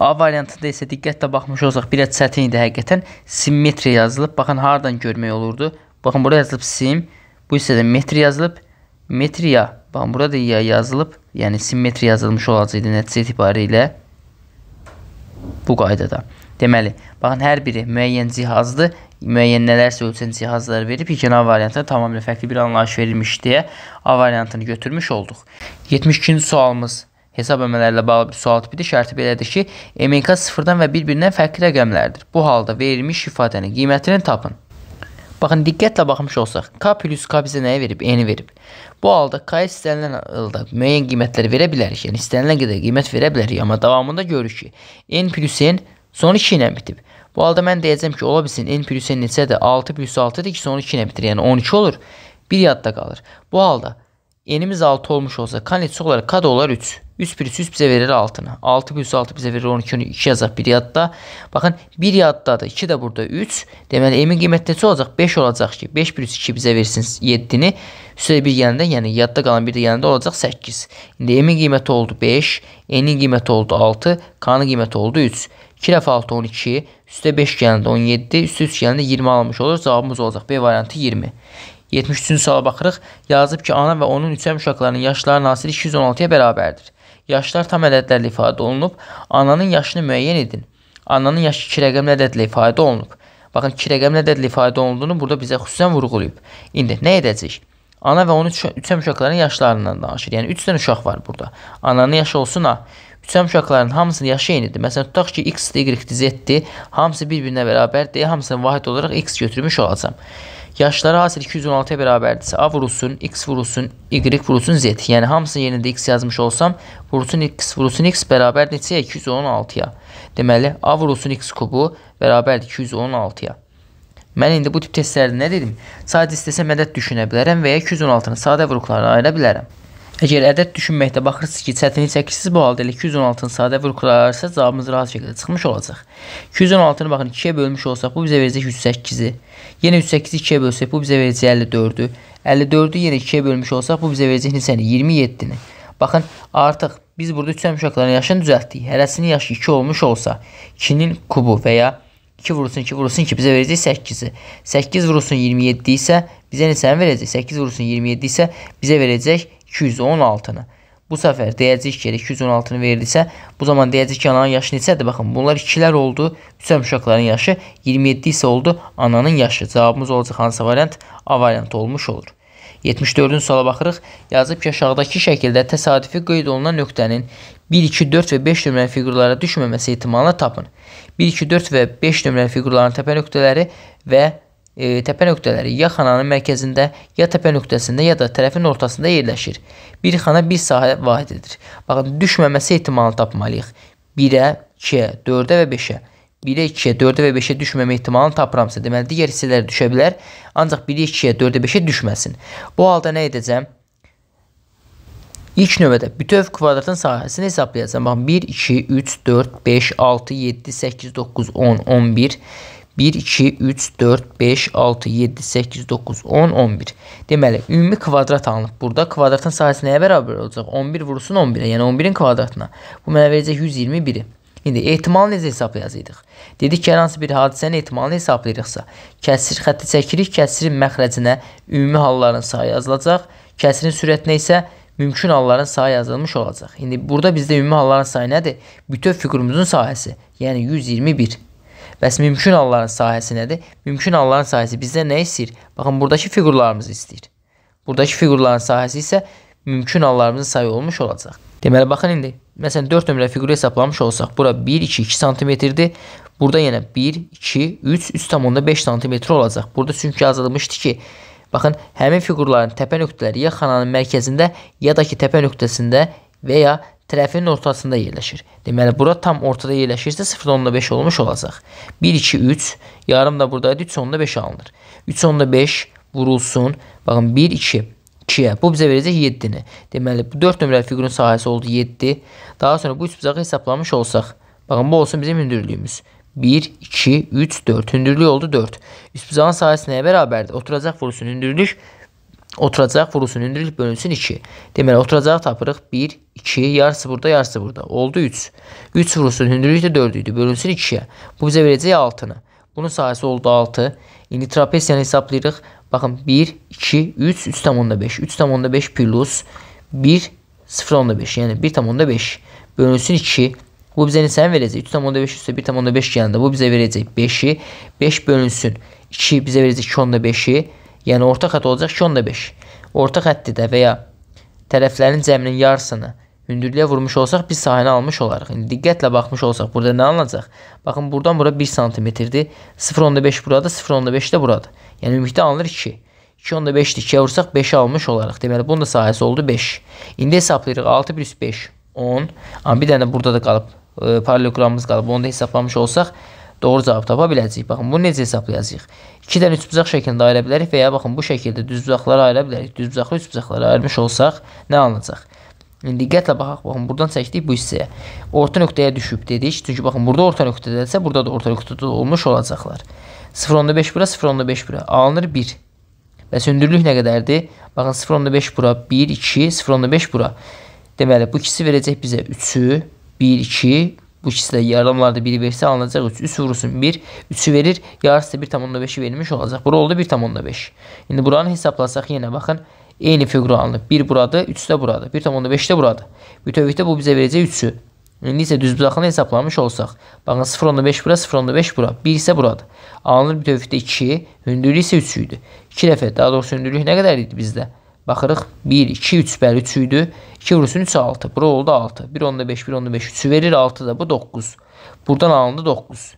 A variantında isə diqqətlə baxmış olsaq, bir az çətin idi həqiqətən. Simmetri yazılıb. Baxın, hardan görmək olurdu? Baxın, burada yazılıb sim, bu isə də metr yazılıb metriya, bax burada ya yazılıb, yəni simmetri yazılmış olacaqdı nəticə itibarilə bu qaydada. Deməli, baxın hər biri müəyyən cihazdır, müəyyən nələrsə ölçən cihazlar verib, iki A variantına tamamilə fərqli bir anlayış verilmiş deyə A variantını götürmüş olduq. 72-ci sualımız hesab əmələrlə bağlı bir sual tipidir. Şərti belədir ki, MNK sıfırdan və bir-birindən fərqli rəqəmlərdir. Bu halda verilmiş ifadənin qiymətini tapın. Baxın, diqqətlə baxmış olsaq, K plus K bizə nəyi verib? N-i verib. Bu halda K istənilən halda müəyyən qiymətləri verə bilərik. Yəni, istənilən qədər qiymət verə bilərik. Amma davamında görürük ki, N plus N son 2 ilə bitib. Bu halda mən deyəcəm ki, ola bilsin, N plus N neçədir? 6 plus 6-dır ki, son 2 ilə bitir. Yəni, 12 olur, bir yadda qalır. Bu halda N-imiz 6 olmuş olsa, K neçə olar? K da olar 3. 3 bir 3 bizə verir 6-nı. 6 bir 6 bizə verir 12-ni. 2 yazaq bir yadda. Baxın 1 yaddadır. 2 də burada 3. Deməli M-in qiyməti neçə olacaq? 5 olacaq ki. 5 bir 3 2 bizə versin 7-ni. Üstəlik bir yanında, yəni yadda qalan bir də yanında olacaq 8. İndi M-in qiyməti oldu 5, N-in qiyməti oldu 6, K-nın qiyməti oldu 3. 2 dəfə 6 12, üstə 5 gələndə 17, üstə 3 gələndə 20 almış olur. Cavabımız olacaq B variantı 20. 73-cü suala baxırıq. Yazıb ki, ana və onun üçəm uşaqlarının yaşları nasili 216-ya bərabərdir. Yaşlar tam ədədlərlə ifadə olunub. Ananın yaşını müəyyən edin. Ananın yaşı 2 rəqəmli ədədlə ifadə olunub. Baxın, 2 rəqəmli ədədlə ifadə olunduğunu burada bizə xüsusən vurğulayıb. İndi nə edəcəyik? Ana və onun üçəm uşaqların yaşlarından danışır. Yəni 3 dənə uşaq var burada. Ananın yaşı olsun ha. Üçəm uşaqların hamısının yaşı eynidir. Məsələn, tutaq ki, x-dir, y-dir, z-dir. Hamısı bir-birinə bərabərdir. Hamısını vahid olaraq x götürmüş olacam. Yaşları hasret 216'ya beraberdi. A vurulsun, X vurulsun, Y vurulsun Z. Yani Hams'ın yerine X yazmış olsam vurulsun X vurulsun X beraber netice 216'ya. Deməli A vurulsun X kubu beraber 216'ya. Mən indi bu tip testlerde ne dedim? Sadə istəsə mədəd düşünə bilərəm və ya 216-nı sadə vuruqlarına ayıra bilərəm. Əgər ədəd düşünməkdə baxırsınız ki, çətinlik çəkirsiniz, bu halda elə 216-nı sadə vurğu qoyarsa cavabımız rahat şəkildə çıxmış olacaq. 216-nı baxın 2-yə bölmüş olsaq bu bizə verəcək 108-i. Yenə 108-i 2-yə bölsək bu bizə verəcək 54-ü. 54-ü yenə 2-yə bölmüş olsaq bu bizə verəcək neçəni? 27-ni. Baxın, artıq biz burada üçəm uşaqların yaşını düzəltdik. Hərəsinin yaşı 2 olmuş olsa, 2-nin kubu və ya 2 vurulsun 2 vurulsun 2 bizə verəcək 8-i. 8 vurulsun 27 isə bizə neçəni verəcək? 8 vurulsun 27 isə bizə verəcək 27. 216-nı. Bu səfər deyəcəyik ki, 216-nı verilirsə, bu zaman deyəcəyik ki, ananın yaşı neçədir? Baxın, bunlar 2-lər oldu, bütün uşaqların yaşı 27 isə oldu ananın yaşı. Cavabımız olacaq hansı variant? A variantı olmuş olur. 74-cü suala baxırıq. Yazıb ki, aşağıdakı şəkildə təsadüfi qeyd olunan nöqtənin 1, 2, 4 və 5 nömrəli fiqurlara düşməməsi ehtimalını tapın. 1, 2, 4 və 5 nömrəli fiqurların təpə nöqtələri və e, təpə nöqtələri ya xananın mərkəzində, ya təpə nöqtəsində, ya da tərəfin ortasında yerləşir. Bir xana bir sahə vahididir. Baxın, düşməməsi ehtimalını tapmalıyıq. 1-ə, 2-yə, 4-ə və 5-ə. 1-ə, 2-yə, 4-ə və 5-ə düşməmə ehtimalını tapıramsa, deməli digər hissələr düşə bilər, ancaq 1-ə, 2-yə, 4-ə, 5-ə düşməsin. Bu halda nə edəcəm? İlk növbədə bütöv kvadratın sahəsini hesablayacağam. Bax 1 2 3 4 5 6 7 8 9 10 11 1, 2, 3, 4, 5, 6, 7, 8, 9, 10, 11. Deməli, ümumi kvadrat alınıb. Burada kvadratın sayısı nəyə bərabər olacaq? 11 vurulsun 11-ə, yəni 11-in kvadratına. Bu mənə verəcək 121-i. İndi ehtimal necə hesablayacağıq? Dedik ki, hər hansı bir hadisənin ehtimalını hesablayırıqsa, kəsir xətti çəkirik, kəsirin məxrəcinə ümumi halların sayı yazılacaq, kəsirin sürətinə isə mümkün halların sayı yazılmış olacaq. İndi burada bizdə ümumi halların sayı nədir? Bütöv fiqurumuzun sayəsi, yəni 121. Bəs mümkün halların sahəsi nədir? Mümkün halların sahəsi bizdə nə istəyir? Baxın, buradakı fiqurlarımızı istəyir. Buradakı fiqurların sahəsi isə mümkün hallarımızın sayı olmuş olacaq. Deməli, baxın indi, məsələn, 4 nömrə fiquru hesablamış olsaq, bura 1, 2, 2 cm-dir. Burada yenə 1, 2, 3, 3,5 cm olacaq. Burada çünki yazılmışdı ki, baxın, həmin fiqurların təpə nöqtələri ya xananın mərkəzində, ya da ki, təpə nöqtəsində və ya tərəfinin ortasında yerləşir. Deməli, bura tam ortada yerləşirsə 0.5 olmuş olacaq. 1, 2, 3, yarım da buradaydı, 3.5 alınır. 3.5 vurulsun, baxın 1, 2, 2-yə. Bu bizə verəcək 7-ni. Deməli, bu 4 nömrəli figurun sahəsi oldu 7. Daha sonra bu üç bucağı hesablamış olsaq, baxın bu olsun bizim hündürlüyümüz. 1, 2, 3, 4. Hündürlük oldu 4. Üst bucağın sahəsi nəyə bərabərdir? Oturacaq vurusun hündürlük 4. Oturacaq vurulsun, hündürlük bölünsün 2. Deməli, oturacaq tapırıq 1, 2, yarısı burada, yarısı burada. Oldu 3. 3 vurulsun, hündürlük də 4 idi, bölünsün 2-yə. Bu bizə verəcək 6-nı. Bunun sayısı oldu 6. İndi trapesiyanı hesablayırıq. Baxın 1, 2, 3, 3,5. 3,5 plus 1, 0,5. Yəni 1,5 bölünsün 2. Bu bizə neçəni verəcək? 3,5 üstə 1,5 gələndə bu bizə verəcək 5-i. 5 bölünsün 2 bizə verəcək 2,5-i. yəni orta xətt olacaq 2 onda 5. Orta xəttidə və ya tərəflərin cəminin yarısını hündürlüyə vurmuş olsaq biz sahəni almış olarıq. İndi diqqətlə baxmış olsaq burada nə alınacaq? Baxın buradan bura 1 santimetrdir. 0.5 burada, 0.5 də burada. Yəni ümumilikdə alınır 2. 2 onda 5-dir. 2-yə vursaq 5 almış olarıq. Deməli bunun da sahəsi oldu 5. İndi hesablayırıq 6 5 10. Amma bir dənə burada da qalıb e, paralelogramımız qalıb. Onu da hesablamış olsaq doğru cavab tapa biləcəyik. Baxın, bunu necə hesablayacağıq? 2-dən 3 bucaq şəklində ayıra bilərik və ya baxın, bu şəkildə düz bucaqları ayıra bilərik. Düz bucaqlı 3 bucaqları ayırmış olsaq nə alınacaq? İndi diqqətlə baxaq, baxın, buradan çəkdik bu hissəyə. Orta nöqtəyə düşüb dedik. Çünki baxın, burada orta nöqtədədirsə, burada da orta nöqtədə olmuş olacaqlar. 0.5 bura, 0.5 bura. Alınır 1. Və sündürlük nə qədərdir? Baxın, 0.5 bura, 1, 2, 0.5 bura. Deməli, bu ikisi verəcək bizə 3-ü, 1, 2, Bu çizgiler yardımlarda biri verirse alınacak 3. 3 vurulsun 1. 3'ü verir. Yarısı da 1 tam onda 5'i verilmiş olacak. Bura oldu 1 tam onda 5. Şimdi buranı hesaplasak yine bakın. Eyni figür alınıb. 1 burada, 3 de burada. 1 tam onda 5 də burada. Bütövlükdə bu bize verəcək 3-ü. İndi isə düz budaqını hesablamış olsaq. Baxın 0 onda 5 bura, 0 onda 5 bura. 1 isə burada. Alınır bütövlükdə 2, hündürlük isə 3 idi. 2 dəfə, daha doğrusu hündürlük nə qədər idi bizdə? Baxırıq 1, 2, 3 bəli 3 idi. 2 vursun 3 6. Bura oldu 6. 1 10 da 5, 1 10 da 5. 3 verir 6 da bu 9. Burdan alındı 9.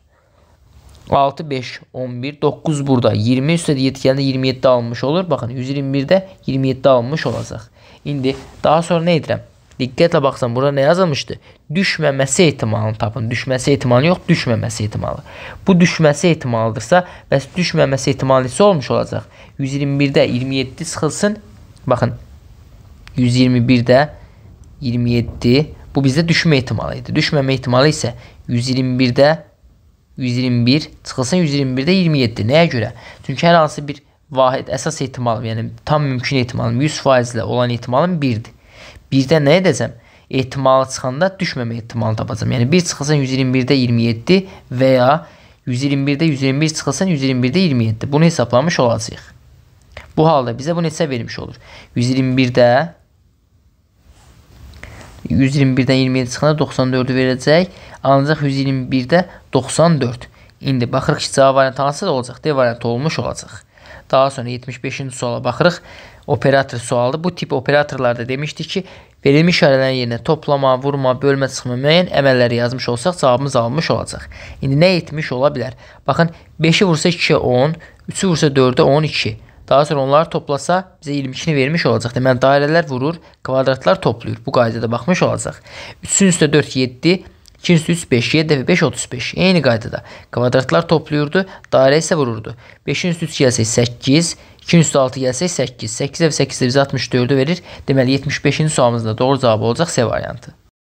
6, 5, 11, 9 burada. 20 üstə də 7 gəndə 27 alınmış olur. Baxın 121-də 27 alınmış olacaq. İndi daha sonra nə edirəm? Diqqətlə baxsan burada nə yazılmışdı? Düşməməsi ehtimalını tapın. Düşməsi ehtimalı yox, düşməməsi ehtimalı. Bu düşməsi ehtimalıdırsa, bəs düşməməsi ehtimalı isə olmuş olacaq. 121-də 27 sıxılsın, Baxın, 121-də 27. Bu bizdə düşmə ehtimalı idi. Düşməmə ehtimalı isə 121-də 121, çıxılsın 121-də 27. Nəyə görə? Çünki hər hansı bir vahid əsas ehtimalım, yəni tam mümkün ehtimalım 100%-lə olan ehtimalım 1-dir. 1-də nə edəcəm? Ehtimalı çıxanda düşməmə ehtimalını tapacam. Yəni 1 çıxılsın 121-də 27 və ya 121-də 121 çıxılsın 121-də 27. Bunu hesablamış olacağıq. Bu halda bizə bu neçə vermiş olur? 121-də 121-dən 27 çıxanda 94-ü verəcək. Ancaq 121-də 94. İndi baxırıq ki, cavab variantı hansısa da olacaq. D variantı olmuş olacaq. Daha sonra 75-ci suala baxırıq. Operator sualdır. Bu tip operatorlarda demişdik ki, verilmiş işarələrin yerinə toplama, vurma, bölmə, çıxma müəyyən əməlləri yazmış olsaq cavabımız almış olacaq. İndi nə etmiş ola bilər? Baxın, 5-i vursa 2-yə 10, 3-ü vursa 4-ə 12. Daha sonra onları toplasa bizə 22-ni vermiş olacaq. Deməli dairələr vurur, kvadratlar toplayır. Bu qaydada baxmış olacaq. 3-ün üstə 4 7, 2-nin üstə 3 5, 7 dəfə 5 35. Eyni qaydada kvadratlar toplayırdı, dairə isə vururdu. 5-in üstə 3 gəlsə 8, 2-nin üstə 6 gəlsə 8. 8 dəfə 8 bizə 64-ü verir. Deməli 75-ci sualımızda doğru cavab olacaq C variantı.